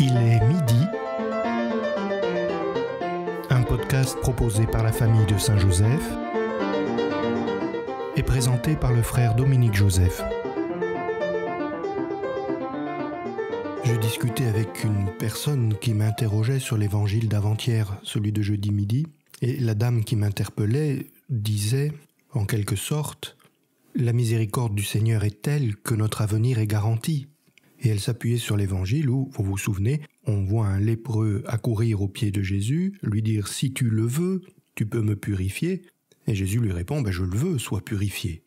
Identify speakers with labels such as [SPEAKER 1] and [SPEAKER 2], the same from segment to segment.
[SPEAKER 1] Il est midi. Un podcast proposé par la famille de Saint-Joseph et présenté par le frère Dominique Joseph. Je discutais avec une personne qui m'interrogeait sur l'évangile d'avant-hier, celui de jeudi midi, et la dame qui m'interpellait disait, en quelque sorte, La miséricorde du Seigneur est telle que notre avenir est garanti et elle s'appuyait sur l'évangile où, vous vous souvenez, on voit un lépreux accourir aux pieds de Jésus, lui dire Si tu le veux, tu peux me purifier. Et Jésus lui répond bah, Je le veux, sois purifié.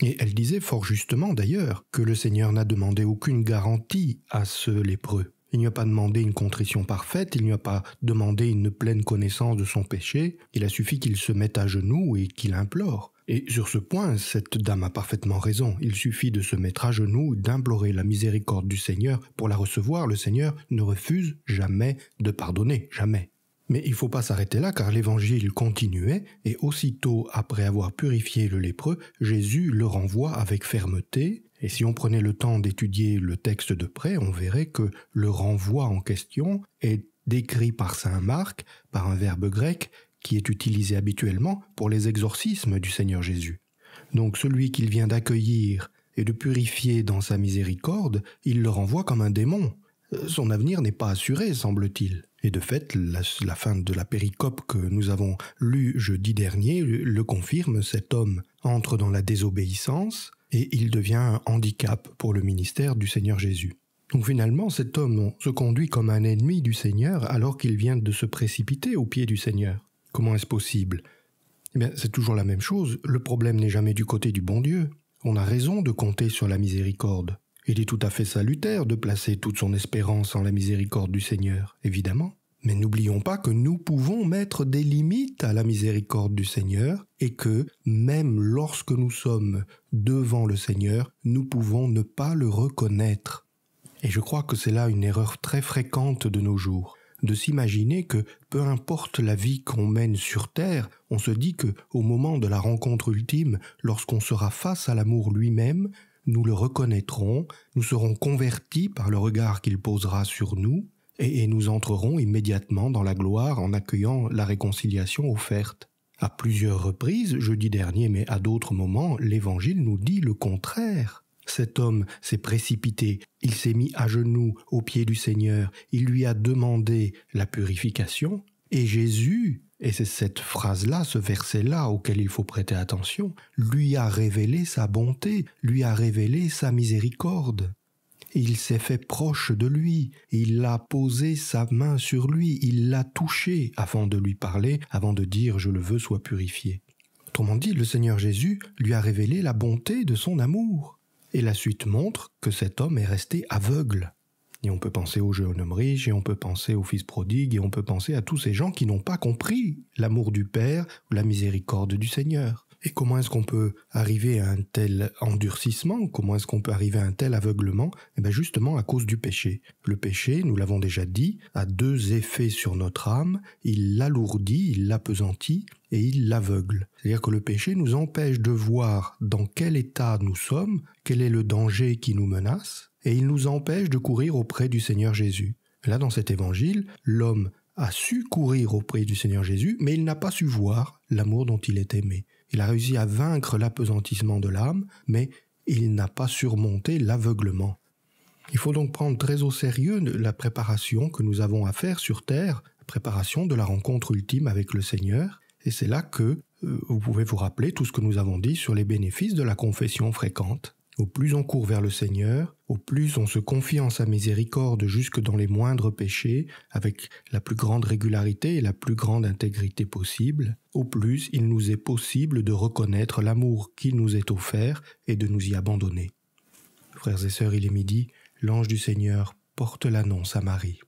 [SPEAKER 1] Et elle disait fort justement d'ailleurs que le Seigneur n'a demandé aucune garantie à ce lépreux. Il n'y a pas demandé une contrition parfaite, il n'y a pas demandé une pleine connaissance de son péché, il a suffi qu'il se mette à genoux et qu'il implore. Et sur ce point, cette dame a parfaitement raison. Il suffit de se mettre à genoux, d'implorer la miséricorde du Seigneur pour la recevoir. Le Seigneur ne refuse jamais de pardonner, jamais. Mais il ne faut pas s'arrêter là car l'évangile continuait et aussitôt après avoir purifié le lépreux, Jésus le renvoie avec fermeté. Et si on prenait le temps d'étudier le texte de près, on verrait que le renvoi en question est décrit par saint Marc par un verbe grec qui est utilisé habituellement pour les exorcismes du Seigneur Jésus. Donc celui qu'il vient d'accueillir et de purifier dans sa miséricorde, il le renvoie comme un démon. Euh, son avenir n'est pas assuré, semble-t-il. Et de fait, la, fin de la péricope que nous avons lue jeudi dernier le confirme, cet homme entre dans la désobéissance et il devient un handicap pour le ministère du Seigneur Jésus. Donc finalement, cet homme se conduit comme un ennemi du Seigneur alors qu'il vient de se précipiter aux pieds du Seigneur. Comment est-ce possible Eh bien, c'est toujours la même chose. Le problème n'est jamais du côté du bon Dieu. On a raison de compter sur la miséricorde. Il est tout à fait salutaire de placer toute son espérance en la miséricorde du Seigneur, évidemment. Mais n'oublions pas que nous pouvons mettre des limites à la miséricorde du Seigneur et que même lorsque nous sommes devant le Seigneur, nous pouvons ne pas le reconnaître. Et je crois que c'est là une erreur très fréquente de nos jours de s'imaginer que peu importe la vie qu'on mène sur terre, on se dit que au moment de la rencontre ultime, lorsqu'on sera face à l'amour lui-même, nous le reconnaîtrons, nous serons convertis par le regard qu'il posera sur nous et, et nous entrerons immédiatement dans la gloire en accueillant la réconciliation offerte. À plusieurs reprises, jeudi dernier mais à d'autres moments, l'Évangile nous dit le contraire. Cet homme s'est précipité, il s'est mis à genoux aux pieds du Seigneur, il lui a demandé la purification, et Jésus, et c'est cette phrase-là, ce verset-là auquel il faut prêter attention, lui a révélé sa bonté, lui a révélé sa miséricorde. Il s'est fait proche de lui, il a posé sa main sur lui, il l'a touché avant de lui parler, avant de dire je le veux, sois purifié. Autrement dit, le Seigneur Jésus lui a révélé la bonté de son amour. Et la suite montre que cet homme est resté aveugle. Et on peut penser au homme riche, et on peut penser au fils prodigue, et on peut penser à tous ces gens qui n'ont pas compris l'amour du Père ou la miséricorde du Seigneur. Et comment est-ce qu'on peut arriver à un tel endurcissement Comment est-ce qu'on peut arriver à un tel aveuglement Eh bien justement à cause du péché. Le péché, nous l'avons déjà dit, a deux effets sur notre âme. Il l'alourdit, il l'apesantit et il l'aveugle. C'est-à-dire que le péché nous empêche de voir dans quel état nous sommes, quel est le danger qui nous menace, et il nous empêche de courir auprès du Seigneur Jésus. Là, dans cet évangile, l'homme a su courir auprès du Seigneur Jésus, mais il n'a pas su voir l'amour dont il est aimé. Il a réussi à vaincre l'apesantissement de l'âme, mais il n'a pas surmonté l'aveuglement. Il faut donc prendre très au sérieux la préparation que nous avons à faire sur Terre, la préparation de la rencontre ultime avec le Seigneur, et c'est là que euh, vous pouvez vous rappeler tout ce que nous avons dit sur les bénéfices de la confession fréquente. Au plus on court vers le Seigneur, au plus on se confie en sa miséricorde jusque dans les moindres péchés, avec la plus grande régularité et la plus grande intégrité possible, au plus il nous est possible de reconnaître l'amour qui nous est offert et de nous y abandonner. Frères et sœurs, il est midi, l'ange du Seigneur porte l'annonce à Marie.